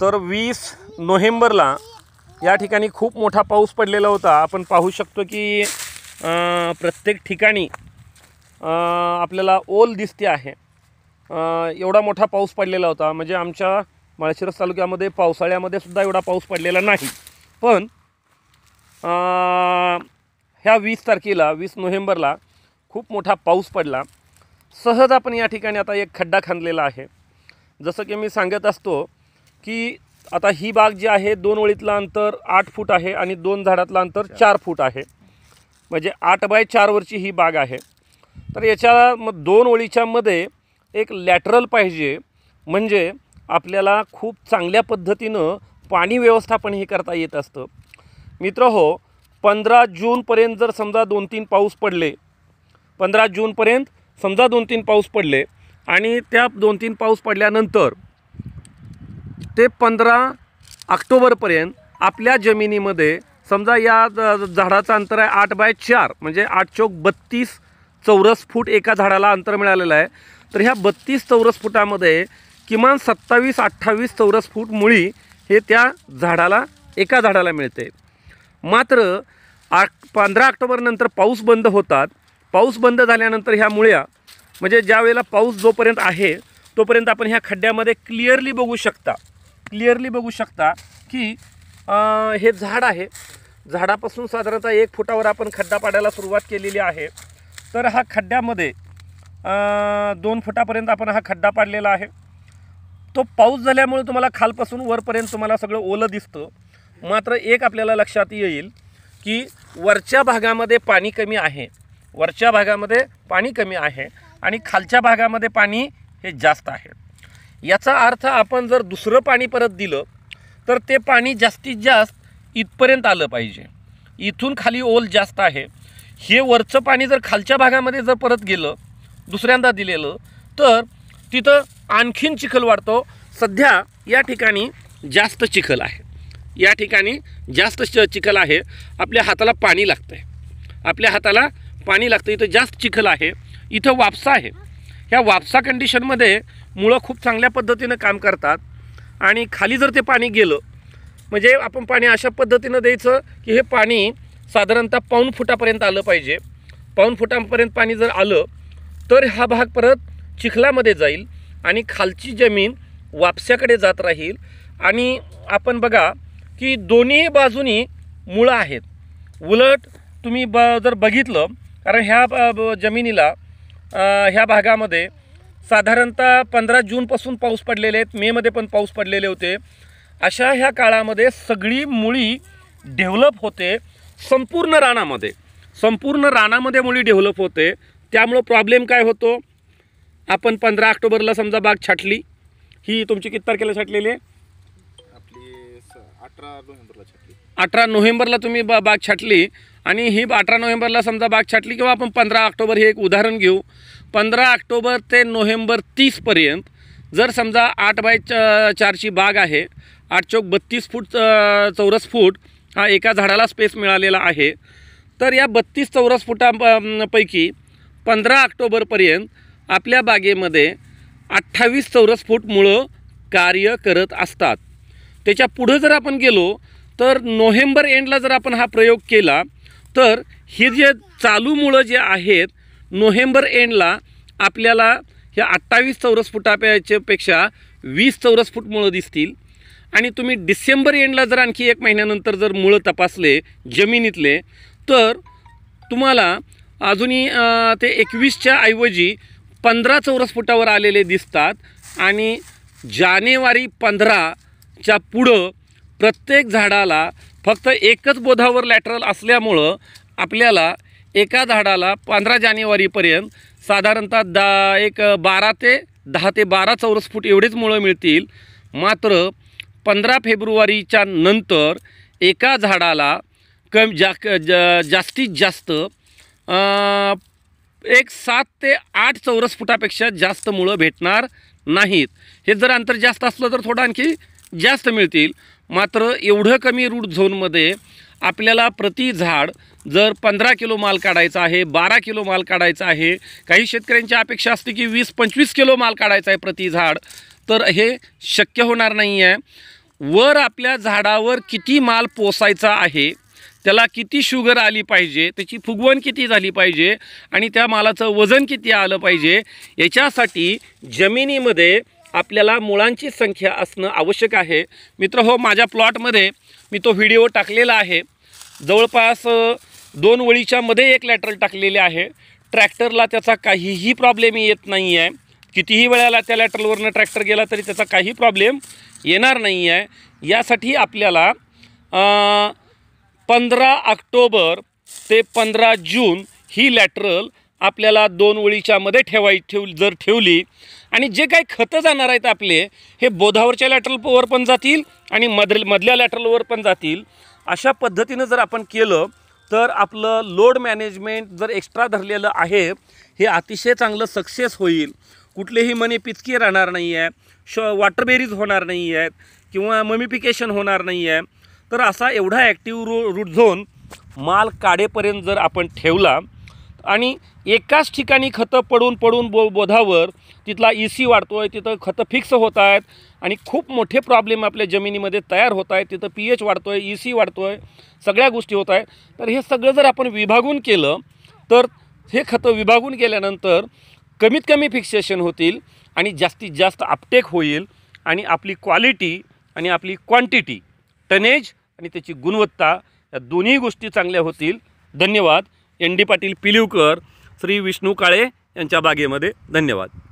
तर वीस नोव्हेंबरला या ठिकाणी खूप मोठा पाऊस पडलेला होता आपण पाहू शकतो की प्रत्येक ठिकाणी आपल्याला ओल दिसते आहे एवढा मोठा पाऊस पडलेला होता म्हणजे आमच्या माळशिरस तालुक्यामध्ये पावसाळ्यामध्ये सुद्धा एवढा पाऊस पडलेला नाही पण ह्या वीस तारखेला वीस नोव्हेंबरला खूप मोठा पाऊस पडला सहज आपण या ठिकाणी आता एक खड्डा खांदलेला आहे जसं की मी सांगत असतो की आता ही बाग जी आहे दोन ओळीतलं अंतर आठ फूट आहे आणि दोन झाडातलं अंतर चार फूट आहे म्हणजे आठ बाय चारवरची ही बाग आहे तर याच्या म दोन ओळीच्यामध्ये एक लॅटरल पाहिजे म्हणजे आपल्याला खूप चांगल्या पद्धतीनं पाणी व्यवस्थापन हे करता येत असतं मित्र हो पंधरा जूनपर्यंत जर समजा दोन तीन पाऊस पडले पंधरा जूनपर्यंत समजा दोन तीन पाऊस पडले आणि त्या दोन तीन पाऊस पडल्यानंतर ते पंधरा ऑक्टोबरपर्यंत आपल्या जमिनीमध्ये समजा या झाडाचं अंतर आहे आठ बाय चार म्हणजे आठ चौक बत्तीस चौरस फूट एका झाडाला अंतर मिळालेलं आहे तर ह्या बत्तीस चौरस फुटामध्ये किमान सत्तावीस अठ्ठावीस चौरस फूट मुळी हे त्या झाडाला एका झाडाला मिळते मात्र आ पंधरा ऑक्टोबरनंतर पाऊस बंद होतात पाऊस बंद झाल्यानंतर ह्या मुळ्या म्हणजे ज्या वेळेला पाऊस जोपर्यंत आहे तोपर्यंत आपण ह्या खड्ड्यामध्ये क्लिअरली बघू शकता क्लिअरली बघू शकता की हे झाड आहे झाडापासून साधारणतः एक फुटावर आपण खड्डा पाडायला सुरुवात केलेली आहे तर हा खड्ड्यामध्ये दोन फुटापर्यंत आपण हा खड्डा पाडलेला आहे तो पाऊस झाल्यामुळे तुम्हाला खालपासून वरपर्यंत तुम्हाला सगळं ओलं दिसतं मात्र एक आपल्याला लक्षात येईल की वरच्या भागामध्ये पाणी कमी आहे वरच्या भागामध्ये पाणी कमी आहे आणि खालच्या भागामध्ये पाणी हे जास्त आहे याचा अर्थ आपण जर दुसरं पाणी परत दिलं तर ते पाणी जास्तीत जास्त इथपर्यंत आलं पाहिजे इथून खाली ओल जास्त आहे हे वरचं पाणी जर खालच्या भागामध्ये जर परत गेलं दुसऱ्यांदा दिलेलं तर तिथं आणखीन चिखल वाढतो सध्या या ठिकाणी जास्त चिखल आहे या ठिकाणी जास्त चिखल आहे आपल्या हाताला पाणी लागतं आहे आपल्या हाताला पाणी लागतं इथं जास्त चिखल आहे इथं वापसा आहे ह्या वापसा कंडिशनमध्ये मुळं खूप चांगल्या पद्धतीनं काम करतात आणि खाली जर ते पाणी गेलं म्हणजे आपण पाणी अशा पद्धतीनं द्यायचं की हे पाणी साधारणतः पाऊन फुटापर्यंत आलं पाहिजे पाऊन फुटापर्यंत पाणी जर आलं तर हा भाग परत चिखलामध्ये जाईल आणि खालची जमीन वापस्याकडे जात राहील आणि आपण बघा की दोन्ही बाजूनी मुळं आहेत उलट तुम्ही ब जर बघितलं कारण ह्या जमिनीला ह्या भागामध्ये साधारणतः पंधरा जूनपासून पाऊस पडलेले आहेत मेमध्ये पण पाऊस पडलेले होते अशा ह्या काळामध्ये सगळी मुळी डेव्हलप होते संपूर्ण रानामध्ये संपूर्ण रानामध्ये मुळी डेव्हलप होते त्यामुळं प्रॉब्लेम काय होतो आपण पंधरा ऑक्टोबरला समजा बाग छाटली ही तुमची किती तारखेला छाटलेली आहे आपली नोव्हेंबरला छाटली अठरा नोव्हेंबरला तुम्ही बा बाग छाटली आणि ही अठरा नोव्हेंबरला समजा बाग छाटली किंवा आपण पंधरा ऑक्टोबर हे एक उदाहरण घेऊ पंधरा ऑक्टोबर ते नोव्हेंबर तीसपर्यंत जर समजा आठ बाय च चारची बाग आहे आठ चौक बत्तीस फूट चौरस फूट हा एका झाडाला स्पेस मिळालेला आहे तर या बत्तीस चौरस फुटा पैकी पंधरा ऑक्टोबरपर्यंत आपल्या बागेमध्ये अठ्ठावीस चौरस फूट मुळं कार्य करत असतात त्याच्या पुढं जर आपण गेलो तर नोव्हेंबर एंडला जर आपण हा प्रयोग केला तर ही जे चालू मुळं जे आहेत नोव्हेंबर एंडला आपल्याला ह्या अठ्ठावीस चौरस फुटाप्याच्यापेक्षा वीस चौरस फूट मुळं दिसतील आणि तुम्ही डिसेंबर एंडला जर आणखी एक महिन्यानंतर जर मुळं तपासले जमिनीतले तर तुम्हाला अजूनही ते एकवीसच्या ऐवजी पंधरा चौरस फुटावर आलेले दिसतात आणि जानेवारी पंधराच्या पुढं प्रत्येक झाडाला फक्त एकच बोधावर लॅटरल असल्यामुळं आपल्याला एका झाडाला पंधरा जानेवारीपर्यंत साधारणतः दा एक बारा ते दहा ते बारा चौरस फूट एवढेच मुळं मिळतील मात्र पंधरा फेब्रुवारीच्या नंतर एका झाडाला कम जा जास्तीत जास्त एक सात ते आठ चौरस फुटापेक्षा जास्त मुळं भेटणार नाहीत हे जर अंतर जास्त असलं तर थोडं आणखी जास्त मिळतील मात्र एवढं कमी रूट झोनमध्ये आपल्याला प्रति झाड जर पंधरा किलो माल काढायचा आहे बारा किलो माल काढायचा आहे काही शेतकऱ्यांची अपेक्षा असते की वीस पंचवीस किलो माल काढायचा आहे प्रति झाड तर हे शक्य होणार नाही आहे वर आपल्या झाडावर किती माल पोसायचा आहे त्याला किती शुगर आली पाहिजे त्याची फुगवण किती झाली पाहिजे आणि त्या मालाचं वजन किती आलं पाहिजे याच्यासाठी जमिनीमध्ये आपल्याला मुळांची संख्या असणं आवश्यक आहे मित्र हो माझ्या प्लॉटमध्ये मी तो व्हिडिओ टाकलेला आहे जवळपास दोन वळीच्या मध्ये एक लॅटरल टाकलेले आहे ट्रॅक्टरला त्याचा काहीही प्रॉब्लेम येत नाही आहे कितीही वेळाला त्या लॅटरलवरनं ट्रॅक्टर गेला तरी त्याचा काही प्रॉब्लेम येणार नाही आहे यासाठी आपल्याला पंधरा ऑक्टोबर ते पंधरा जून ही लॅटरल आपल्याला दोन ओळीच्यामध्ये ठेवाय ठेव जर ठेवली आणि जे काही खतं जाणार आहेत आपले हे बोधावरच्या लॅटरलवर पण जातील आणि मधल मधल्या लॅटरलवर पण जातील अशा पद्धतीनं जर आपण केलं तर आपलं लोड मॅनेजमेंट जर एक्स्ट्रा धरलेलं आहे हे अतिशय चांगलं सक्सेस होईल कुठलेही मनी पिचकी राहणार नाही आहे श वॉटर बेरीज होणार नाही आहेत किंवा ममिफिकेशन होणार नाही आहे तर असा एवढा ॲक्टिव रू रूट झोन माल काढेपर्यंत जर आपण ठेवला आणि एकाच ठिकाणी खतं पडून पडून बो बोधावर तिथला ई e सी वाढतो आहे तिथं खतं फिक्स होत आहेत आणि खूप मोठे प्रॉब्लेम आपल्या जमिनीमध्ये तयार होत आहेत तिथं पी एच वाढतो आहे e ई सी वाढतो आहे सगळ्या गोष्टी होत आहेत तर हे सगळं जर आपण विभागून केलं तर हे खतं विभागून केल्यानंतर कमीत कमी फिक्सेशन होतील आणि जास्तीत जास्त अपटेक होईल आणि आपली क्वालिटी आणि आपली क्वांटिटी टनेज आणि त्याची गुणवत्ता या दोन्ही गोष्टी चांगल्या होतील धन्यवाद एन डी पाटील पिलिवकर श्री विष्णू काळे यांच्या बागेमध्ये धन्यवाद